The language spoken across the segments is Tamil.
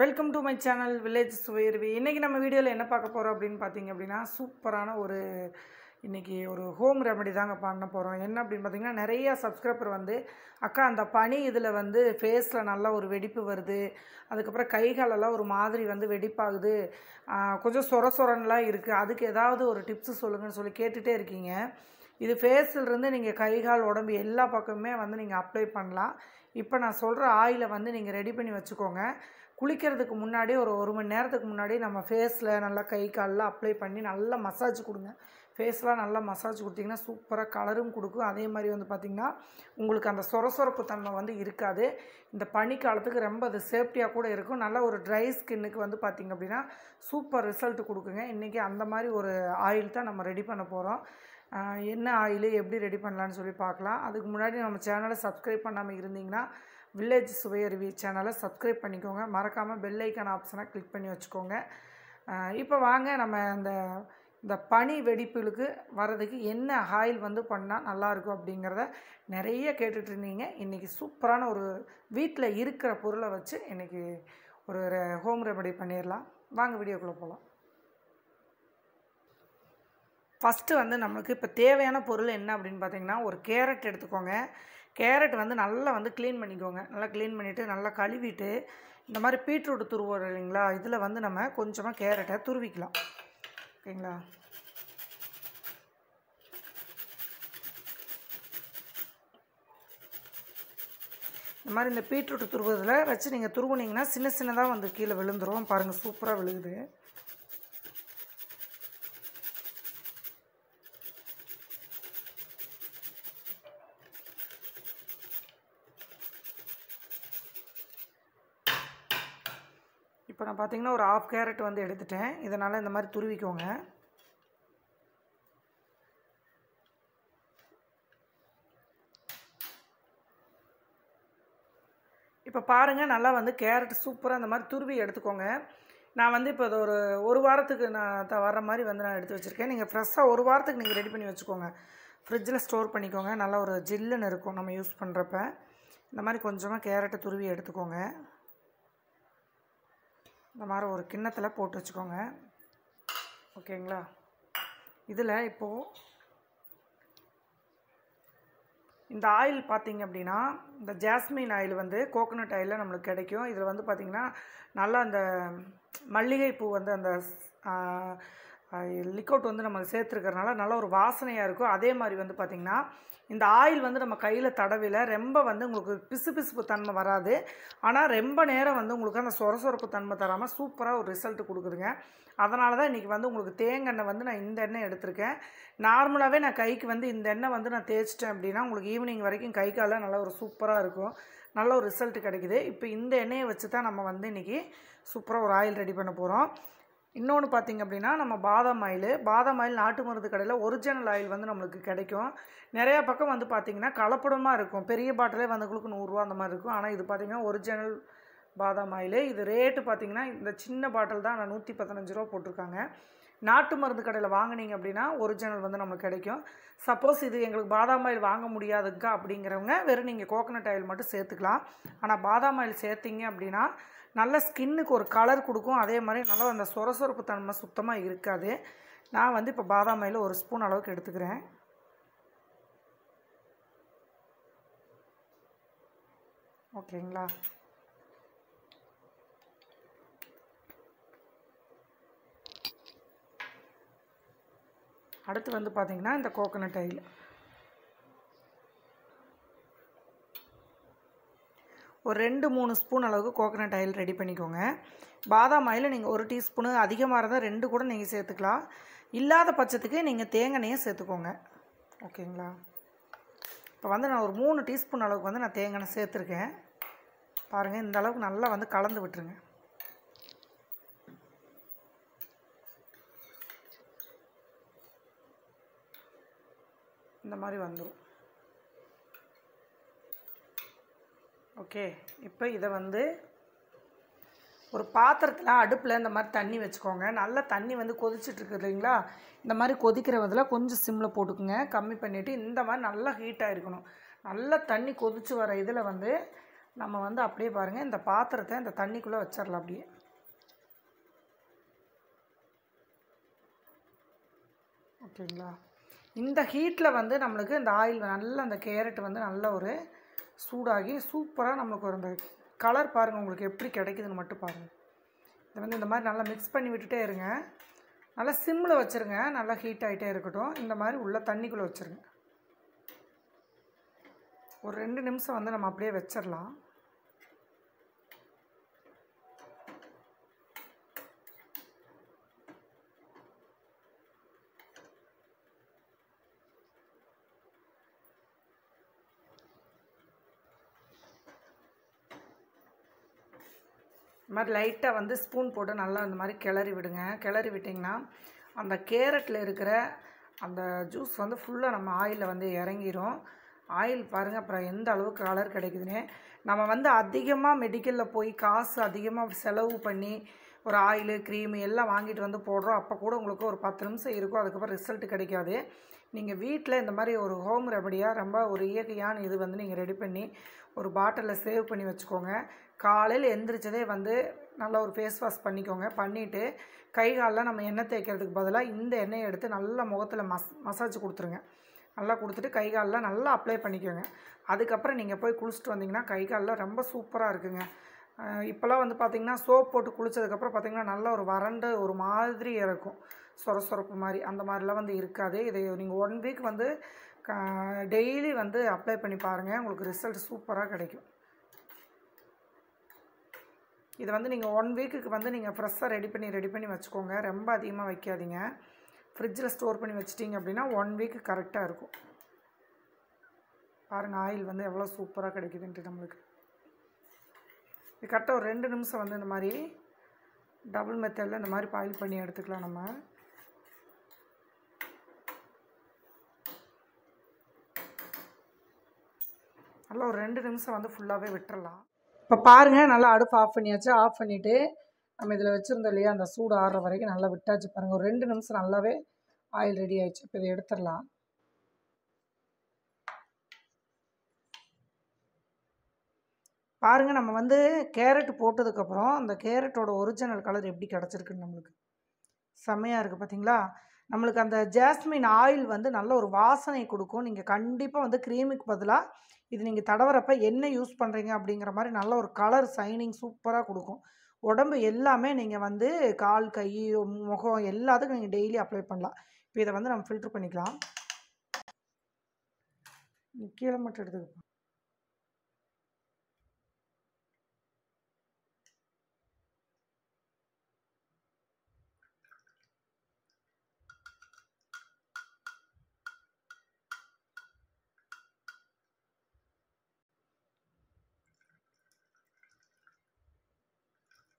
welcome to my channel village சுவையர்வி இன்றைக்கி நம்ம வீடியோவில் என்ன பார்க்க போகிறோம் அப்படின்னு பார்த்தீங்க அப்படின்னா சூப்பரான ஒரு இன்றைக்கி ஒரு ஹோம் ரெமடி தாங்க பண்ண போகிறோம் என்ன அப்படின்னு பார்த்தீங்கன்னா நிறையா சப்ஸ்கிரைபர் வந்து அக்கா அந்த பனி இதில் வந்து ஃபேஸில் நல்லா ஒரு வெடிப்பு வருது அதுக்கப்புறம் கைகாலெல்லாம் ஒரு மாதிரி வந்து வெடிப்பாகுது கொஞ்சம் சொர சொரன்லாம் இருக்குது அதுக்கு ஏதாவது ஒரு டிப்ஸு சொல்லுங்கன்னு சொல்லி கேட்டுகிட்டே இருக்கீங்க இது ஃபேஸிலிருந்து நீங்கள் கை கால் உடம்பு எல்லா பக்கமுமே வந்து நீங்கள் அப்ளை பண்ணலாம் இப்போ நான் சொல்கிற ஆயிலை வந்து நீங்கள் ரெடி பண்ணி வச்சுக்கோங்க குளிக்கிறதுக்கு முன்னாடி ஒரு ஒரு மணி நேரத்துக்கு முன்னாடி நம்ம ஃபேஸில் நல்லா கை காலெலாம் அப்ளை பண்ணி நல்லா மசாஜ் கொடுங்க ஃபேஸ்லாம் நல்லா மசாஜ் கொடுத்திங்கன்னா சூப்பராக கலரும் கொடுக்கும் அதே மாதிரி வந்து பார்த்திங்கன்னா உங்களுக்கு அந்த சொரசொரப்பு தன்மை வந்து இருக்காது இந்த பனி காலத்துக்கு ரொம்ப அது சேஃப்டியாக கூட இருக்கும் நல்லா ஒரு ட்ரை ஸ்கின்னுக்கு வந்து பார்த்திங்க அப்படின்னா சூப்பர் ரிசல்ட் கொடுக்குங்க இன்றைக்கி அந்த மாதிரி ஒரு ஆயில் தான் நம்ம ரெடி பண்ண போகிறோம் என்ன ஆயில் எப்படி ரெடி பண்ணலான்னு சொல்லி பார்க்கலாம் அதுக்கு முன்னாடி நம்ம சேனலை சப்ஸ்கிரைப் பண்ணாமல் இருந்தீங்கன்னா வில்லேஜ் சுவையருவி சேனலை சப்ஸ்கிரைப் பண்ணிக்கோங்க மறக்காமல் பெல்லைக்கான ஆப்ஷனாக ஆப்ஷனை கிளிக் பண்ணி வச்சுக்கோங்க இப்போ வாங்க நம்ம அந்த இந்த பனி வெடிப்புகளுக்கு வர்றதுக்கு என்ன ஆயில் வந்து பண்ணால் நல்லாயிருக்கும் அப்படிங்கிறத நிறைய கேட்டுட்ருந்தீங்க இன்றைக்கி சூப்பரான ஒரு வீட்டில் இருக்கிற பொருளை வச்சு இன்றைக்கி ஒரு ஹோம் ரெமெடி பண்ணிடலாம் வாங்க வீடியோக்குள்ளே போகலாம் ஃபஸ்ட்டு வந்து நம்மளுக்கு இப்போ தேவையான பொருள் என்ன அப்படின்னு பார்த்தீங்கன்னா ஒரு கேரட் எடுத்துக்கோங்க கேரட் வந்து நல்லா வந்து க்ளீன் பண்ணிக்கோங்க நல்லா க்ளீன் பண்ணிவிட்டு நல்லா கழுவிட்டு இந்த மாதிரி பீட்ரூட் துருவோம் இல்லைங்களா இதில் வந்து நம்ம கொஞ்சமாக கேரட்டை துருவிக்கலாம் ஓகேங்களா இந்த மாதிரி இந்த பீட்ரூட் துருவதில் வச்சு நீங்கள் துருவுனீங்கன்னா சின்ன சின்னதாக வந்து கீழே விழுந்துடும் பாருங்கள் சூப்பராக விழுகுது இப்போ நான் பார்த்தீங்கன்னா ஒரு ஆஃப் கேரட் வந்து எடுத்துட்டேன் இதனால் இந்த மாதிரி துருவிக்கோங்க இப்போ பாருங்கள் நல்லா வந்து கேரட் சூப்பராக அந்த மாதிரி துருவி எடுத்துக்கோங்க நான் வந்து இப்போ ஒரு ஒரு வாரத்துக்கு நான் த வர மாதிரி வந்து நான் எடுத்து வச்சுருக்கேன் நீங்கள் ஃப்ரெஷ்ஷாக ஒரு வாரத்துக்கு நீங்கள் ரெடி பண்ணி வச்சுக்கோங்க ஃப்ரிட்ஜில் ஸ்டோர் பண்ணிக்கோங்க நல்லா ஒரு ஜில்லுன்னு இருக்கும் நம்ம யூஸ் பண்ணுறப்ப இந்த மாதிரி கொஞ்சமாக கேரட்டை துருவி எடுத்துக்கோங்க இந்த மாதிரி ஒரு கிண்ணத்தில் போட்டு வச்சுக்கோங்க ஓகேங்களா இதில் இப்போது இந்த ஆயில் பார்த்திங்க அப்படின்னா இந்த ஜாஸ்மின் ஆயில் வந்து கோகோனட் ஆயிலில் நம்மளுக்கு கிடைக்கும் இதில் வந்து பார்த்திங்கன்னா நல்லா அந்த மல்லிகைப்பூ வந்து அந்த லிக்கவுட் வந்து நம்ம சேர்த்துருக்கறனால நல்ல ஒரு வாசனையாக இருக்கும் அதே மாதிரி வந்து பார்த்திங்கன்னா இந்த ஆயில் வந்து நம்ம கையில் தடவையில் ரொம்ப வந்து உங்களுக்கு பிசு பிசுப்பு தன்மை வராது ஆனால் ரொம்ப நேரம் வந்து உங்களுக்கு அந்த சொர சொரப்பு தன்மை தராமல் சூப்பராக ஒரு ரிசல்ட் கொடுக்குதுங்க அதனால தான் இன்றைக்கி வந்து உங்களுக்கு தேங்கெண்ணெய் வந்து நான் இந்த எண்ணெய் எடுத்திருக்கேன் நார்மலாகவே நான் கைக்கு வந்து இந்த எண்ணெய் வந்து நான் தேய்ச்சிட்டேன் அப்படின்னா உங்களுக்கு ஈவினிங் வரைக்கும் கை கால நல்லா ஒரு சூப்பராக இருக்கும் நல்ல ஒரு ரிசல்ட் கிடைக்குது இப்போ இந்த எண்ணெயை வச்சு தான் நம்ம வந்து இன்றைக்கி சூப்பராக ஒரு ஆயில் ரெடி பண்ண போகிறோம் இன்னொன்று பார்த்திங்க அப்படின்னா நம்ம பாதாம் ஆயில் பாதாம் ஆயில் நாட்டு மருந்து கடையில் ஒரிஜினல் ஆயில் வந்து நம்மளுக்கு கிடைக்கும் நிறையா பக்கம் வந்து பார்த்திங்கன்னா கலப்படமாக இருக்கும் பெரிய பாட்டிலே வந்தவங்களுக்கு நூறுரூவா அந்த மாதிரி இருக்கும் ஆனால் இது பார்த்திங்கன்னா ஒரிஜினல் பாதாம் ஆயில் இது ரேட்டு பார்த்திங்கன்னா இந்த சின்ன பாட்டில் தான் ஆனால் நூற்றி பதினஞ்சு ரூபா போட்டிருக்காங்க நாட்டு மருந்து கடையில் வாங்கினீங்க அப்படின்னா ஒரிஜினல் வந்து நமக்கு கிடைக்கும் சப்போஸ் இது எங்களுக்கு பாதாம் ஆயில் வாங்க முடியாதுக்கா அப்படிங்கிறவங்க வெறும் நீங்கள் கோகனட் ஆயில் மட்டும் சேர்த்துக்கலாம் ஆனால் பாதாம் ஆயில் சேர்த்திங்க அப்படின்னா நல்ல ஸ்கின்னுக்கு ஒரு கலர் கொடுக்கும் அதே மாதிரி நல்லா அந்த சொரசொரப்பு தன்மை சுத்தமாக இருக்காது நான் வந்து இப்போ பாதாம் ஆயில் ஒரு ஸ்பூன் அளவுக்கு எடுத்துக்கிறேன் ஓகேங்களா அடுத்து வந்து பார்த்திங்கன்னா இந்த கோகனட் ஆயில் ஒரு ரெண்டு மூணு ஸ்பூன் அளவுக்கு கோகனட் ஆயில் ரெடி பண்ணிக்கோங்க பாதாம் ஆயில் நீங்கள் ஒரு டீஸ்பூனு அதிகமாக இருந்தால் ரெண்டு கூட நீங்கள் சேர்த்துக்கலாம் இல்லாத பட்சத்துக்கு நீங்கள் தேங்காயே சேர்த்துக்கோங்க ஓகேங்களா இப்போ வந்து நான் ஒரு மூணு டீஸ்பூன் அளவுக்கு வந்து நான் தேங்காய் சேர்த்துருக்கேன் பாருங்கள் இந்த அளவுக்கு நல்லா வந்து கலந்து விட்டுருங்க இந்த மாதிரி வந்துடும் ஓகே இப்போ இதை வந்து ஒரு பாத்திரத்தில் அடுப்பில் இந்த மாதிரி தண்ணி வச்சுக்கோங்க நல்லா தண்ணி வந்து கொதிச்சுட்ருக்கு இல்லைங்களா இந்த மாதிரி கொதிக்கிற பதில் கொஞ்சம் சிம்மில் போட்டுக்குங்க கம்மி பண்ணிவிட்டு இந்த மாதிரி நல்லா ஹீட்டாக இருக்கணும் நல்லா தண்ணி கொதித்து வர இதில் வந்து நம்ம வந்து அப்படியே பாருங்கள் இந்த பாத்திரத்தை இந்த தண்ணிக்குள்ளே வச்சிடலாம் அப்படியே ஓகேங்களா இந்த ஹீட்டில் வந்து நம்மளுக்கு இந்த ஆயில் நல்ல அந்த கேரட் வந்து நல்ல ஒரு சூடாகி சூப்பராக நம்மளுக்கு ஒரு அந்த கலர் பாருங்கள் உங்களுக்கு எப்படி கிடைக்குதுன்னு மட்டும் பாருங்கள் இதை வந்து இந்த மாதிரி நல்லா மிக்ஸ் பண்ணி விட்டுட்டே இருங்க நல்லா சிம்மில் வச்சுருங்க நல்லா ஹீட் ஆகிட்டே இருக்கட்டும் இந்த மாதிரி உள்ளே தண்ணிக்குள்ளே வச்சுருங்க ஒரு ரெண்டு நிமிஷம் வந்து நம்ம அப்படியே வச்சிடலாம் இது மாதிரி லைட்டாக வந்து ஸ்பூன் போட்டு நல்லா இந்த மாதிரி கிளறி விடுங்க கிளறி விட்டிங்கன்னா அந்த கேரட்டில் இருக்கிற அந்த ஜூஸ் வந்து ஃபுல்லாக நம்ம ஆயிலில் வந்து இறங்கிரும் ஆயில் பாருங்கள் அப்புறம் எந்த அளவுக்கு கலர் கிடைக்குதுன்னு நம்ம வந்து அதிகமாக மெடிக்கலில் போய் காசு அதிகமாக செலவு பண்ணி ஒரு ஆயிலு க்ரீமு எல்லாம் வாங்கிட்டு வந்து போடுறோம் அப்போ கூட உங்களுக்கு ஒரு பத்து நிமிஷம் இருக்கும் அதுக்கப்புறம் ரிசல்ட் கிடைக்காது நீங்கள் வீட்டில் இந்த மாதிரி ஒரு ஹோம் ரெமடியாக ரொம்ப ஒரு இயற்கையான இது வந்து நீங்கள் ரெடி பண்ணி ஒரு பாட்டிலில் சேவ் பண்ணி வச்சுக்கோங்க காலையில் எந்திரிச்சதே வந்து நல்லா ஒரு ஃபேஸ் வாஷ் பண்ணிக்கோங்க பண்ணிவிட்டு கை காலில் நம்ம எண்ணெய் தேய்க்கிறதுக்கு பதிலாக இந்த எண்ணெயை எடுத்து நல்லா முகத்தில் மஸ் மசாஜ் கொடுத்துருங்க நல்லா கொடுத்துட்டு கை காலில் நல்லா அப்ளை பண்ணிக்கோங்க அதுக்கப்புறம் நீங்கள் போய் குளிச்சுட்டு வந்தீங்கன்னா கை காலில் ரொம்ப சூப்பராக இருக்குங்க இப்போல்லாம் வந்து பார்த்திங்கன்னா சோப் போட்டு குளித்ததுக்கப்புறம் பார்த்திங்கன்னா நல்ல ஒரு வறண்டு ஒரு மாதிரி இருக்கும் சொர சொரப்பு மாதிரி அந்த மாதிரிலாம் வந்து இருக்காது இதை நீங்கள் ஒன் வீக் வந்து டெய்லி வந்து அப்ளை பண்ணி பாருங்கள் உங்களுக்கு ரிசல்ட் சூப்பராக கிடைக்கும் இது வந்து நீங்கள் ஒன் வீக்குக்கு வந்து நீங்கள் ஃப்ரெஷ்ஷாக ரெடி பண்ணி ரெடி பண்ணி வச்சுக்கோங்க ரொம்ப அதிகமாக வைக்காதீங்க ஃப்ரிட்ஜில் ஸ்டோர் பண்ணி வச்சிட்டிங்க அப்படின்னா ஒன் வீக்கு கரெக்டாக இருக்கும் பாருங்கள் ஆயில் வந்து எவ்வளோ சூப்பராக கிடைக்குதுன்ட்டு நம்மளுக்கு இது கரெக்டாக ஒரு ரெண்டு நிமிஷம் வந்து இந்த மாதிரி டபுள் மெத்தடில் இந்த மாதிரி பாயில் பண்ணி எடுத்துக்கலாம் நம்ம நல்லா ஒரு ரெண்டு நிமிஷம் வந்து ஃபுல்லாகவே விட்டுறலாம் இப்போ பாருங்கள் நல்லா அடுப்பு ஆஃப் பண்ணியாச்சு ஆஃப் பண்ணிவிட்டு நம்ம இதில் வச்சுருந்தோம் இல்லையா அந்த சூடு ஆடுற வரைக்கும் நல்லா விட்டாச்சு பாருங்கள் ஒரு ரெண்டு நிமிஷம் நல்லாவே ஆயில் ரெடி ஆகிடுச்சு இப்போ இதை எடுத்துடலாம் பாருங்கள் நம்ம வந்து கேரட் போட்டதுக்கப்புறம் அந்த கேரட்டோட ஒரிஜினல் கலர் எப்படி கிடச்சிருக்குன்னு நம்மளுக்கு செம்மையாக இருக்குது பார்த்தீங்களா நம்மளுக்கு அந்த ஜாஸ்மின் ஆயில் வந்து நல்ல ஒரு வாசனை கொடுக்கும் நீங்கள் கண்டிப்பாக வந்து க்ரீமுக்கு பதிலாக இது நீங்கள் தடவுறப்ப என்ன யூஸ் பண்ணுறீங்க அப்படிங்கிற மாதிரி நல்ல ஒரு கலர் சைனிங் சூப்பராக கொடுக்கும் உடம்பு எல்லாமே நீங்கள் வந்து கால் கை முகம் எல்லாத்துக்கும் நீங்கள் டெய்லி அப்ளை பண்ணலாம் இப்போ இதை வந்து நம்ம ஃபில்ட்ரு பண்ணிக்கலாம் கீழே மட்டும் எடுத்துக்கப்போம்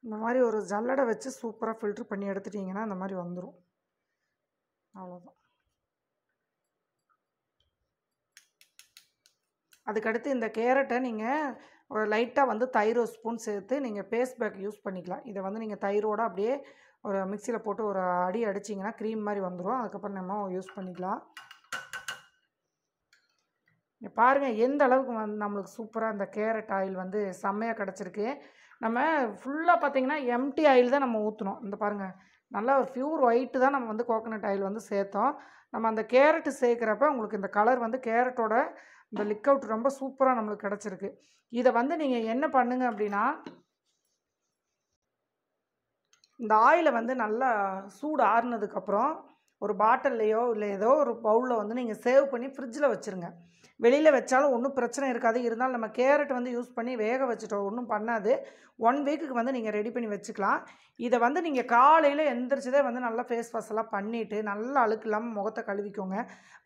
இந்த மாதிரி ஒரு ஜல்லடை வச்சு சூப்பராக ஃபில்ட்ரு பண்ணி எடுத்துட்டிங்கன்னா இந்த மாதிரி வந்துடும் அவ்வளோதான் அதுக்கடுத்து இந்த கேரட்டை நீங்கள் ஒரு லைட்டாக வந்து தயிர் ஒரு ஸ்பூன் சேர்த்து நீங்கள் பேஸ்ட் பேக் யூஸ் பண்ணிக்கலாம் இதை வந்து நீங்கள் தயிரோடு அப்படியே ஒரு மிக்சியில் போட்டு ஒரு அடி அடிச்சிங்கன்னா க்ரீம் மாதிரி வந்துடும் அதுக்கப்புறம் நம்ம யூஸ் பண்ணிக்கலாம் பாருங்கள் எந்த அளவுக்கு வந்து நம்மளுக்கு சூப்பராக இந்த கேரட் ஆயில் வந்து செம்மையாக கிடச்சிருக்கு நம்ம ஃபுல்லாக பார்த்திங்கன்னா எம்டி ஆயில் தான் நம்ம ஊற்றணும் இந்த பாருங்கள் நல்லா ஒரு ப்யூர் ஒயிட்டு தான் நம்ம வந்து கோகனட் ஆயில் வந்து சேர்த்தோம் நம்ம அந்த கேரட்டு சேர்க்குறப்ப உங்களுக்கு இந்த கலர் வந்து கேரட்டோட இந்த லிக் அவுட் ரொம்ப சூப்பராக நம்மளுக்கு கிடச்சிருக்கு இதை வந்து நீங்கள் என்ன பண்ணுங்க அப்படின்னா இந்த ஆயிலை வந்து நல்லா சூடு ஆறுனதுக்கப்புறம் ஒரு பாட்டில்லையோ இல்லை ஏதோ ஒரு பவுலில் வந்து நீங்கள் சேவ் பண்ணி ஃப்ரிட்ஜில் வச்சுருங்க வெளியில் வச்சாலும் ஒன்றும் பிரச்சனை இருக்காது இருந்தாலும் நம்ம கேரட் வந்து யூஸ் பண்ணி வேக வச்சுட்டோம் ஒன்றும் பண்ணாது ஒன் வீக்குக்கு வந்து நீங்கள் ரெடி பண்ணி வச்சுக்கலாம் இதை வந்து நீங்கள் காலையில் எந்திரிச்சதே வந்து நல்லா ஃபேஸ் வாஷெல்லாம் பண்ணிவிட்டு நல்லா அழுக்கு இல்லாமல் முகத்தை கழுவிக்கோங்க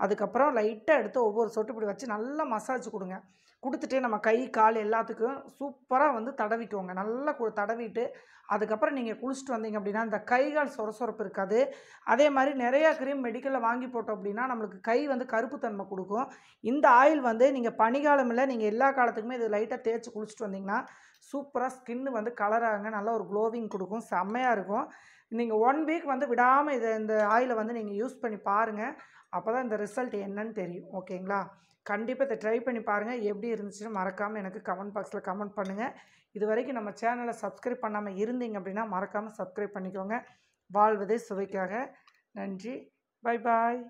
அதுக்கப்புறம் லைட்டாக எடுத்து ஒவ்வொரு சொட்டு இப்படி வச்சு நல்லா மசாஜ் கொடுங்க கொடுத்துட்டு நம்ம கை கால் எல்லாத்துக்கும் சூப்பராக வந்து தடவிக்கோங்க நல்லா தடவிட்டு அதுக்கப்புறம் நீங்கள் குளிச்சுட்டு வந்தீங்க அப்படின்னா இந்த கைகால் சொரசொரப்பு இருக்காது அதே மாதிரி நிறையா க்ரீம் மெடிக்கலில் வாங்கி போட்டோம் அப்படின்னா நம்மளுக்கு கை வந்து கருப்பு தன்மை கொடுக்கும் இந்த ஆயில் வந்து நீங்கள் பனிகாலம் இல்லை நீங்கள் எல்லா காலத்துக்குமே இது லைட்டாக தேய்ச்சி குளிச்சுட்டு வந்தீங்கன்னா சூப்பராக ஸ்கின்னு வந்து கலராகுங்க நல்லா ஒரு க்ளோவிங் கொடுக்கும் செம்மையாக இருக்கும் நீங்கள் ஒன் வீக் வந்து விடாமல் இதை இந்த ஆயிலை வந்து நீங்கள் யூஸ் பண்ணி பாருங்கள் அப்போ தான் இந்த ரிசல்ட் என்னன்னு தெரியும் ஓகேங்களா கண்டிப்பாக இதை ட்ரை பண்ணி பாருங்கள் எப்படி இருந்துச்சுன்னு மறக்காமல் எனக்கு கமெண்ட் பாக்ஸில் கமெண்ட் பண்ணுங்கள் இது வரைக்கும் நம்ம சேனலை சப்ஸ்கிரைப் பண்ணாமல் இருந்தீங்க அப்படின்னா மறக்காமல் சப்ஸ்கிரைப் பண்ணிக்கோங்க வாழ்வதே சுவைக்காக நன்றி பை பாய்